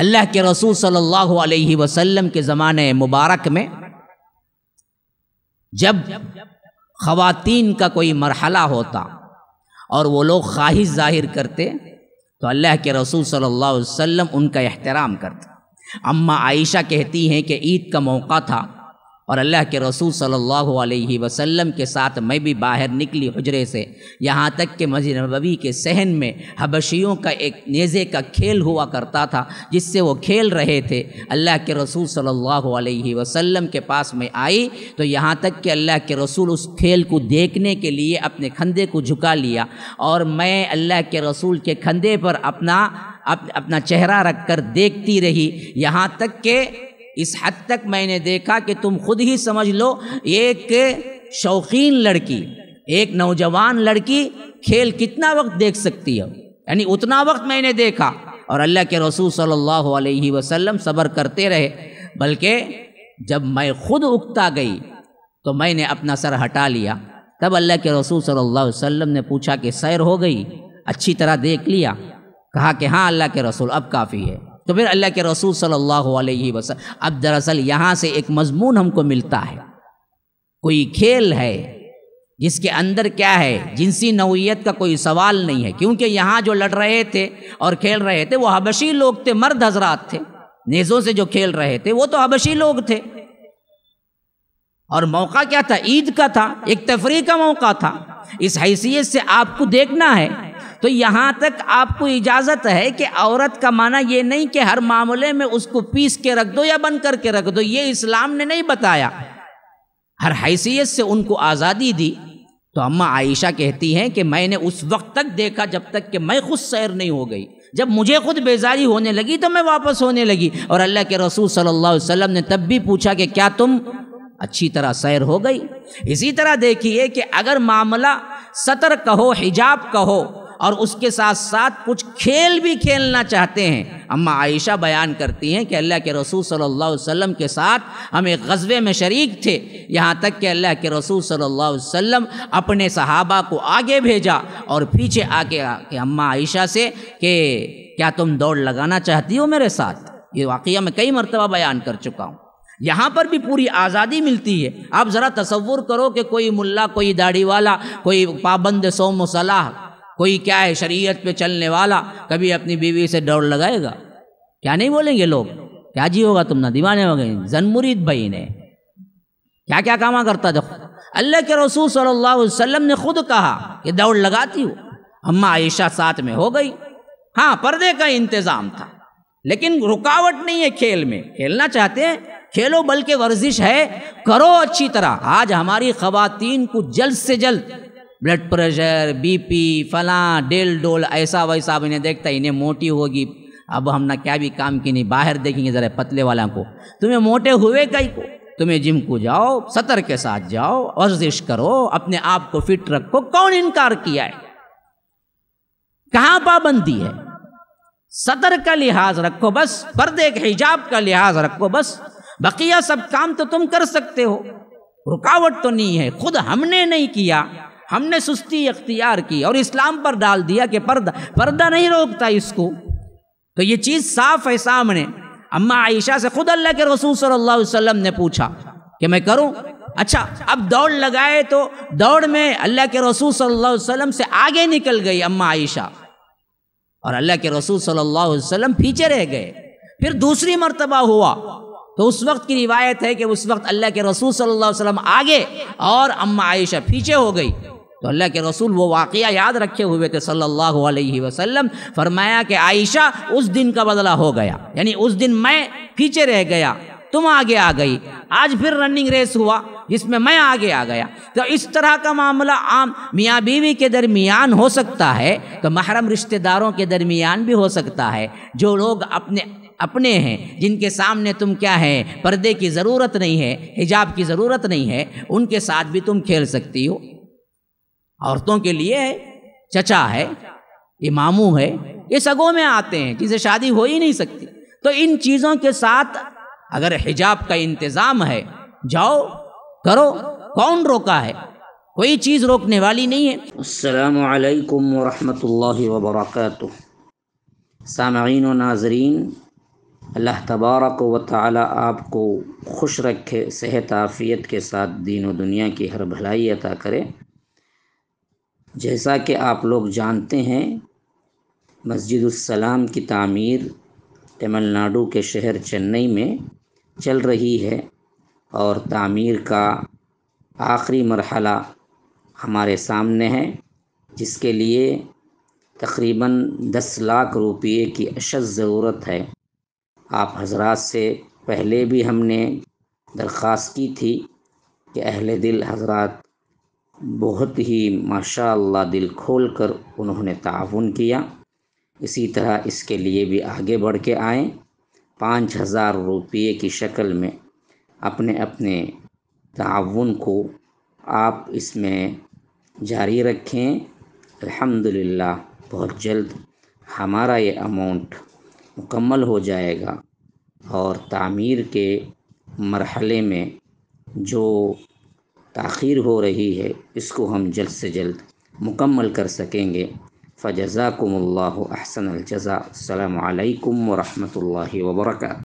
अल्लाह के रसूल सल्लल्लाहु अलैहि वसल्लम के ज़माने मुबारक में जब ख़वातीन का कोई मरहला होता और वो लोग ख्वाहिश ज़ाहिर करते तो अल्लाह के रसूल सल्लल्लाहु अलैहि वसल्लम उनका एहतराम करते अम्मा आयशा कहती हैं कि ईद का मौका था और अल्लाह के रसूल सल्लल्लाहु अलैहि वसल्लम के साथ मैं भी बाहर निकली हजरे से यहाँ तक कि मस्जिद नबवी के सहन में हबशियों का एक नेज़े का खेल हुआ करता था जिससे वो खेल रहे थे अल्लाह के रसूल सल्लल्लाहु अलैहि वसल्लम के पास में आई तो यहाँ तक कि अल्लाह के रसूल उस खेल को देखने के लिए अपने खंधे को झुका लिया और मैं अल्लाह के रसूल के खंदे पर अपना अप, अपना चेहरा रख कर देखती रही यहाँ तक के इस हद तक मैंने देखा कि तुम खुद ही समझ लो एक शौकीन लड़की एक नौजवान लड़की खेल कितना वक्त देख सकती है यानी उतना वक्त मैंने देखा और अल्लाह के रसूल सल्लल्लाहु अलैहि वसल्लम सब्र करते रहे बल्कि जब मैं खुद उगता गई तो मैंने अपना सर हटा लिया तब अल्लाह के रसूल सल्लल्लाहु अलैहि वसल्लम ने पूछा कि सैर हो गई अच्छी तरह देख लिया कहा कि हाँ अल्लाह के रसूल अब काफ़ी है तो फिर अल्लाह के रसूल सल्लल्लाहु अलैहि वसल्लम अब दरअसल यहाँ से एक मजमून हमको मिलता है कोई खेल है जिसके अंदर क्या है जिनसी नौीयत का कोई सवाल नहीं है क्योंकि यहाँ जो लड़ रहे थे और खेल रहे थे वो हबशी लोग थे मर्द हजरात थे नेज़ों से जो खेल रहे थे वो तो हबशी लोग थे और मौका क्या था ईद का था एक तफरी का मौका था इस हैसियत से आपको देखना है तो यहाँ तक आपको इजाज़त है कि औरत का माना ये नहीं कि हर मामले में उसको पीस के रख दो या बंद करके रख दो ये इस्लाम ने नहीं बताया हर हैसियत से उनको आज़ादी दी तो अम्मा आयशा कहती हैं कि मैंने उस वक्त तक देखा जब तक कि मैं खुद सैर नहीं हो गई जब मुझे खुद बेजारी होने लगी तो मैं वापस होने लगी और अल्लाह के रसूल सल्लल्लाहु अलैहि वसल्लम ने तब भी पूछा कि क्या तुम अच्छी तरह सैर हो गई इसी तरह देखिए कि अगर मामला सतर कहो हिजाब कहो और उसके साथ साथ कुछ खेल भी खेलना चाहते हैं अम्मा आयशा बयान करती हैं कि अल्लाह के रसूल सल्लल्लाहु अलैहि वसल्लम के साथ हम एक गज़बे में शरीक थे यहाँ तक कि अल्लाह के रसूल सल्लल्लाहु अलैहि वसल्लम अपने सहाबा को आगे भेजा और पीछे आके आके अम्मा आयशा से कि क्या तुम दौड़ लगाना चाहती हो मेरे साथ ये वाक़ मैं कई मरतबा बयान कर चुका हूँ यहाँ पर भी पूरी आज़ादी मिलती है आप ज़रा तस्वुर करो कि कोई मुल्ला कोई दाढ़ी वाला कोई पाबंद सोम सलाह कोई क्या है शरीयत पे चलने वाला कभी अपनी बीवी से दौड़ लगाएगा क्या नहीं बोलेंगे लोग क्या जी होगा तुम ना दीवाने हो गए जनमुरीद भाई ने क्या क्या कामा करता देखो अल्लाह के रसूल सल्लल्लाहु अलैहि वसल्लम ने खुद कहा कि दौड़ लगाती हो अम्मा आयशा साथ में हो गई हाँ पर्दे का इंतज़ाम था लेकिन रुकावट नहीं है खेल में खेलना चाहते हैं खेलो बल्कि वर्जिश है करो अच्छी तरह आज हमारी खवातीन को जल्द से जल्द ब्लड प्रेशर बीपी फला डेल डोल ऐसा वैसा अब इन्हें देखता इन्हें मोटी होगी अब हम ना क्या भी काम की नहीं बाहर देखेंगे ज़रा पतले वाला को तुम्हें मोटे हुए कई को तुम्हें जिम को जाओ सतर के साथ जाओ वर्जिश करो अपने आप को फिट रखो कौन इनकार किया है कहाँ पाबंदी है सतर का लिहाज रखो बस पर्दे के हिजाब का लिहाज रखो बस बकिया सब काम तो तुम कर सकते हो रुकावट तो नहीं है खुद हमने नहीं किया हमने सुस्ती अख्तियार की और इस्लाम पर डाल दिया कि पर्दा पर्दा नहीं रोकता इसको तो ये चीज़ साफ है सामने अम्मा आयशा से खुद अल्लाह के रसूल सल्लल्लाहु अलैहि वसल्लम ने पूछा कि मैं करूं अच्छा अब दौड़ लगाए तो दौड़ में अल्लाह के रसूल सल्लल्लाहु अलैहि वसल्लम से आगे निकल गई अम्मा आयशा और अल्लाह के रसूल सल्लल्लाहु अलैहि वसल्लम पीछे रह गए फिर दूसरी मरतबा हुआ तो उस वक्त की रिवायत है कि उस वक्त अल्लाह के रसूल सल्लल्लाहु अलैहि वसल्लम आगे और अम्मा आयशा पीछे हो गई तो अल्लाह के रसूल वो वाक़ याद रखे हुए थे सल्लल्लाहु अलैहि वसल्लम फरमाया कि आयशा उस दिन का बदला हो गया यानी उस दिन मैं पीछे रह गया तुम आगे आ गई आज फिर रनिंग रेस हुआ जिसमें मैं आगे आ गया तो इस तरह का मामला आम मियाँ बीवी के दरमियान हो सकता है तो महरम रिश्तेदारों के दरमियान भी हो सकता है जो लोग अपने अपने हैं जिनके सामने तुम क्या है पर्दे की ज़रूरत नहीं है हिजाब की ज़रूरत नहीं है उनके साथ भी तुम खेल सकती हो औरतों के लिए चचा है ये मामू है ये सगों में आते हैं जिसे शादी हो ही नहीं सकती तो इन चीज़ों के साथ अगर हिजाब का इंतज़ाम है जाओ करो कौन रोका है कोई चीज़ रोकने वाली नहीं है असलकम वरहमल वबरक सामीन व नाजरीन अल्लाह तबारक व ताली आपको खुश रखे सेहत आफ़ियत के साथ दीन व दुनिया की हर भलाई अता करे जैसा कि आप लोग जानते हैं सलाम की तामीर तमिलनाडु के शहर चेन्नई में चल रही है और तामीर का आखिरी मरहला हमारे सामने है जिसके लिए तकरीबन दस लाख रुपये की अशद ज़रूरत है आप हजरात से पहले भी हमने दरख्वास्त की थी कि अहले दिल हजरात बहुत ही माशा दिल खोल कर उन्होंने ताउन किया इसी तरह इसके लिए भी आगे बढ़ के आए पाँच हज़ार रुपये की शक्ल में अपने अपने ताउन को आप इसमें जारी रखें अल्हम्दुलिल्लाह बहुत जल्द हमारा ये अमाउंट मुकम्मल हो जाएगा और तामीर के मरहले में जो ताखीर हो रही है इसको हम जल्द से जल्द मुकम्मल कर सकेंगे फ़जाकुम अहसन अलजा अल्लाम वरहमल वर्का